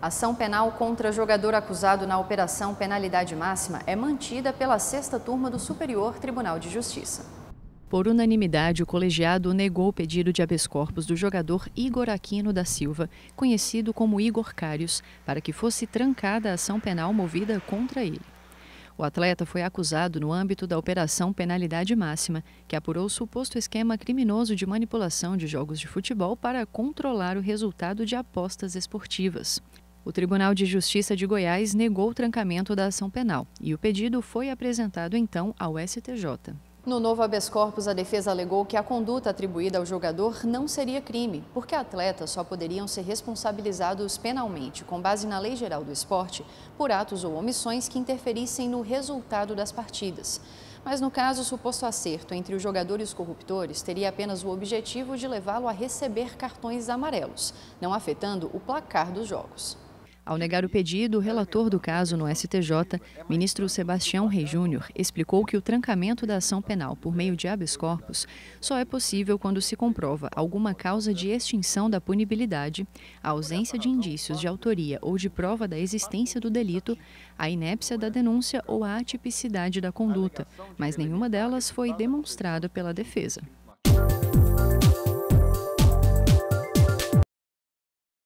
Ação penal contra jogador acusado na operação Penalidade Máxima é mantida pela sexta turma do Superior Tribunal de Justiça. Por unanimidade, o colegiado negou o pedido de habeas corpus do jogador Igor Aquino da Silva, conhecido como Igor Cários, para que fosse trancada a ação penal movida contra ele. O atleta foi acusado no âmbito da Operação Penalidade Máxima, que apurou suposto esquema criminoso de manipulação de jogos de futebol para controlar o resultado de apostas esportivas. O Tribunal de Justiça de Goiás negou o trancamento da ação penal e o pedido foi apresentado então ao STJ. No novo habeas corpus, a defesa alegou que a conduta atribuída ao jogador não seria crime, porque atletas só poderiam ser responsabilizados penalmente, com base na Lei Geral do Esporte, por atos ou omissões que interferissem no resultado das partidas. Mas no caso, o suposto acerto entre o jogador e os corruptores teria apenas o objetivo de levá-lo a receber cartões amarelos, não afetando o placar dos jogos. Ao negar o pedido, o relator do caso no STJ, ministro Sebastião Rei Júnior, explicou que o trancamento da ação penal por meio de habeas corpus só é possível quando se comprova alguma causa de extinção da punibilidade, a ausência de indícios de autoria ou de prova da existência do delito, a inépcia da denúncia ou a atipicidade da conduta, mas nenhuma delas foi demonstrada pela defesa.